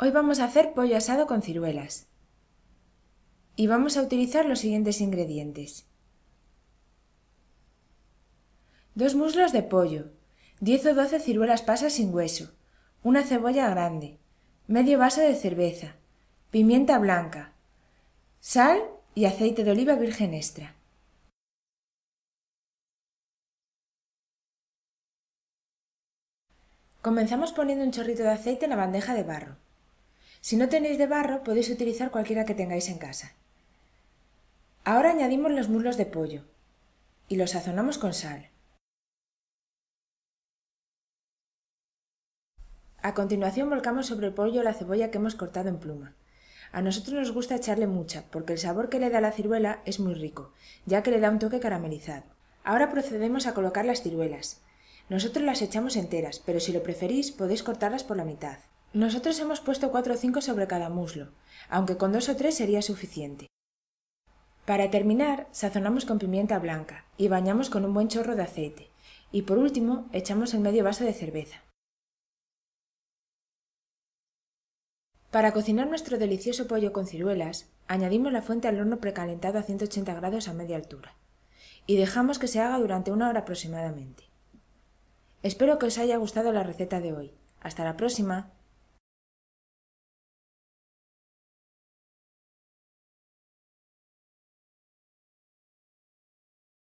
Hoy vamos a hacer pollo asado con ciruelas. Y vamos a utilizar los siguientes ingredientes. Dos muslos de pollo, 10 o 12 ciruelas pasas sin hueso, una cebolla grande, medio vaso de cerveza, pimienta blanca, sal y aceite de oliva virgen extra. Comenzamos poniendo un chorrito de aceite en la bandeja de barro. Si no tenéis de barro, podéis utilizar cualquiera que tengáis en casa. Ahora añadimos los muslos de pollo y los sazonamos con sal. A continuación volcamos sobre el pollo la cebolla que hemos cortado en pluma. A nosotros nos gusta echarle mucha, porque el sabor que le da la ciruela es muy rico, ya que le da un toque caramelizado. Ahora procedemos a colocar las ciruelas. Nosotros las echamos enteras, pero si lo preferís podéis cortarlas por la mitad. Nosotros hemos puesto cuatro o cinco sobre cada muslo, aunque con dos o tres sería suficiente. Para terminar, sazonamos con pimienta blanca y bañamos con un buen chorro de aceite. Y por último, echamos el medio vaso de cerveza. Para cocinar nuestro delicioso pollo con ciruelas, añadimos la fuente al horno precalentado a 180 grados a media altura y dejamos que se haga durante una hora aproximadamente. Espero que os haya gustado la receta de hoy. Hasta la próxima.